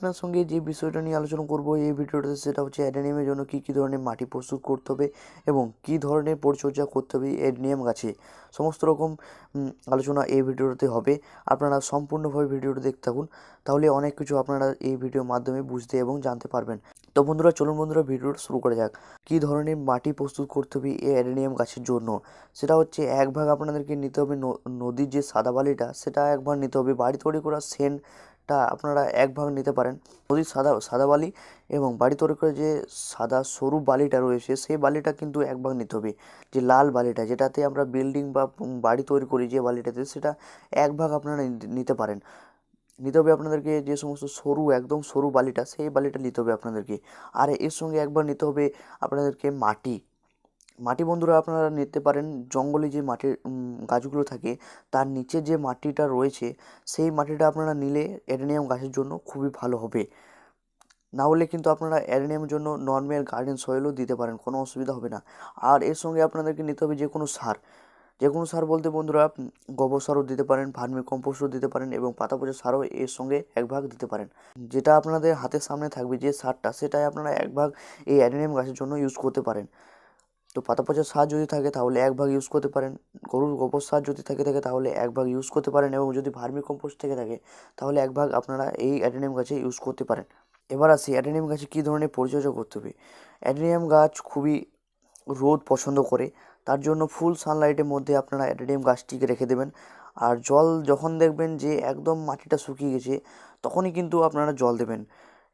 আপনার সঙ্গে যে বিষয়টা নিয়ে আলোচনা করব এই ভিডিওটাতে সেটা হচ্ছে অ্যাডেনিয়ামের জন্য কী কী ধরনের মাটি প্রস্তুত করতে হবে এবং কি ধরনের পরিচর্যা করতে হবে অ্যাডেনিয়াম গাছে সমস্ত রকম আলোচনা এই ভিডিওটাতে হবে আপনারা সম্পূর্ণভাবে ভিডিওটা দেখতে থাকুন তাহলে অনেক কিছু আপনারা এই ভিডিওর মাধ্যমে বুঝতে এবং জানতে পারবেন তো বন্ধুরা চলুন বন্ধুরা ভিডিওটা শুরু করা যাক কী ধরনের মাটি প্রস্তুত করতে হবে এই অ্যাডেনিয়াম গাছের জন্য সেটা হচ্ছে এক ভাগ আপনাদেরকে নিতে হবে নদীর যে সাদা বালিটা সেটা একভাগ নিতে হবে বাড়ি তৈরি করা সেন্ট টা আপনারা এক ভাগ নিতে পারেন যদি সাদা সাদা বালি এবং বাড়ি তৈরি করে যে সাদা সরু বালিটা রয়েছে সেই বালিটা কিন্তু এক ভাগ নিতে হবে যে লাল বালিটা যেটাতে আমরা বিল্ডিং বা বাড়ি তৈরি করি যে বালিটাতে সেটা এক ভাগ আপনারা নিতে পারেন নিতে হবে আপনাদেরকে যে সমস্ত সরু একদম সরু বালিটা সেই বালিটা নিতে হবে আপনাদেরকে আর এর সঙ্গে একবার নিতে হবে আপনাদেরকে মাটি মাটি বন্ধুরা আপনারা নিতে পারেন জঙ্গলে যে মাটির গাছগুলো থাকে তার নিচে যে মাটিটা রয়েছে সেই মাটিটা আপনারা নিলে অ্যাডেনিয়াম গাছের জন্য খুবই ভালো হবে না হলে কিন্তু আপনারা অ্যারেনিয়ামের জন্য নর্মাল গার্ডেন সয়েলও দিতে পারেন কোনো অসুবিধা হবে না আর এর সঙ্গে আপনাদেরকে নিতে হবে যে কোনো সার যে কোনো সার বলতে বন্ধুরা গোবর সারও দিতে পারেন ভার্মি কম্পোস্টও দিতে পারেন এবং পাতা পচা সারও এর সঙ্গে এক ভাগ দিতে পারেন যেটা আপনাদের হাতের সামনে থাকবে যে সারটা সেটাই আপনারা এক ভাগ এই অ্যাডেনিয়াম গাছের জন্য ইউজ করতে পারেন তো পাতা পচা সার যদি থাকে তাহলে এক ভাগ ইউজ করতে পারেন গরুর গোবর সার যদি থাকে থাকে তাহলে এক ভাগ ইউজ করতে পারেন এবং যদি ভার্মি কম্পোস্ট থেকে থাকে তাহলে এক ভাগ আপনারা এই অ্যাডেনিয়াম গাছে ইউজ করতে পারেন এবার আসি অ্যাডেনিয়াম গাছে কী ধরনের পরিচর্যা করতে হবে অ্যাডেনিয়াম গাছ খুবই রোদ পছন্দ করে তার জন্য ফুল সানলাইটের মধ্যে আপনারা অ্যাডেনিয়াম গাছটিকে রেখে দেবেন আর জল যখন দেখবেন যে একদম মাটিটা শুকিয়ে গেছে তখনই কিন্তু আপনারা জল দেবেন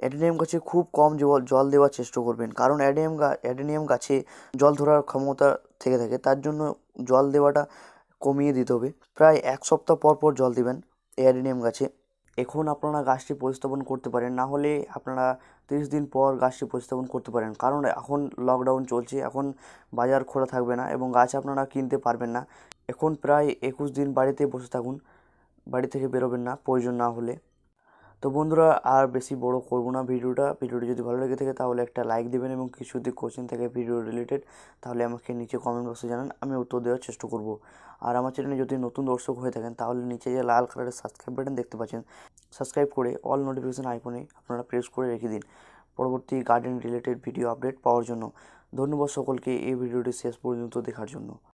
অ্যাডেনিয়াম গাছে খুব কম জল দেওয়ার চেষ্টা করবেন কারণ অ্যাডেনিয়াম গা অ্যাডেনিয়াম গাছে জল ধরার ক্ষমতা থেকে থাকে তার জন্য জল দেওয়াটা কমিয়ে দিতে হবে প্রায় এক সপ্তাহ পর পর জল দেবেন অ্যাডেনিয়াম গাছে এখন আপনারা গাছটি প্রতিস্থাপন করতে পারেন না হলে আপনারা তিরিশ দিন পর গাছটি প্রতিস্থাপন করতে পারেন কারণ এখন লকডাউন চলছে এখন বাজার খোলা থাকবে না এবং গাছ আপনারা কিনতে পারবেন না এখন প্রায় একুশ দিন বাড়িতে বসে থাকুন বাড়ি থেকে বেরোবেন না প্রয়োজন না হলে তো বন্ধুরা আর বেশি বড় করব না ভিডিওটা ভিডিওটি যদি ভালো লেগে থাকে তাহলে একটা লাইক দেবেন এবং কিছু যদি কোশ্চেন থাকে ভিডিও রিলেটেড তাহলে আমাকে নিচে কমেন্ট বক্সে জানান আমি উত্তর দেওয়ার চেষ্টা করব আর আমার চ্যানেলে যদি নতুন দর্শক হয়ে থাকেন তাহলে নিচে যে লাল কালারের সাবস্ক্রাইব বাটন দেখতে পাচ্ছেন সাবস্ক্রাইব করে অল নোটিফিকেশান আইকনে আপনারা প্রেস করে রেখে দিন পরবর্তী গার্ডেন রিলেটেড ভিডিও আপডেট পাওয়ার জন্য ধন্যবাদ সকলকে এই ভিডিওটি শেষ পর্যন্ত দেখার জন্য